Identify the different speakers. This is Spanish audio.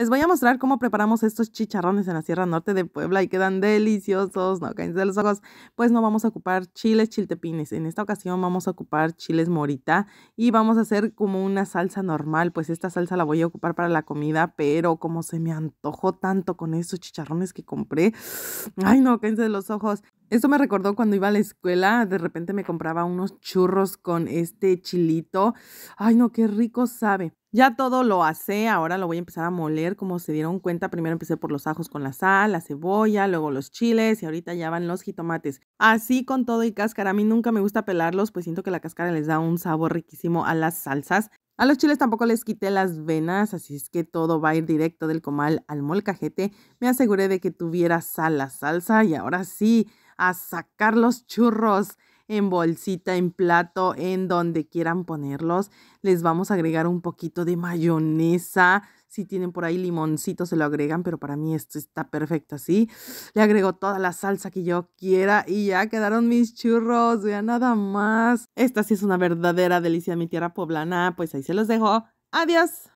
Speaker 1: Les voy a mostrar cómo preparamos estos chicharrones en la Sierra Norte de Puebla y quedan deliciosos, no caen de los ojos. Pues no vamos a ocupar chiles chiltepines, en esta ocasión vamos a ocupar chiles morita y vamos a hacer como una salsa normal, pues esta salsa la voy a ocupar para la comida, pero como se me antojó tanto con estos chicharrones que compré, ay no, caen de los ojos. Esto me recordó cuando iba a la escuela, de repente me compraba unos churros con este chilito. Ay, no, qué rico sabe. Ya todo lo hacé, ahora lo voy a empezar a moler, como se dieron cuenta, primero empecé por los ajos con la sal, la cebolla, luego los chiles y ahorita ya van los jitomates. Así con todo y cáscara, a mí nunca me gusta pelarlos, pues siento que la cáscara les da un sabor riquísimo a las salsas. A los chiles tampoco les quité las venas, así es que todo va a ir directo del comal al molcajete. Me aseguré de que tuviera sal la salsa y ahora sí, a sacar los churros en bolsita, en plato, en donde quieran ponerlos. Les vamos a agregar un poquito de mayonesa. Si tienen por ahí limoncito, se lo agregan, pero para mí esto está perfecto así. Le agrego toda la salsa que yo quiera y ya quedaron mis churros. Vean nada más. Esta sí es una verdadera delicia de mi tierra poblana. Pues ahí se los dejo. Adiós.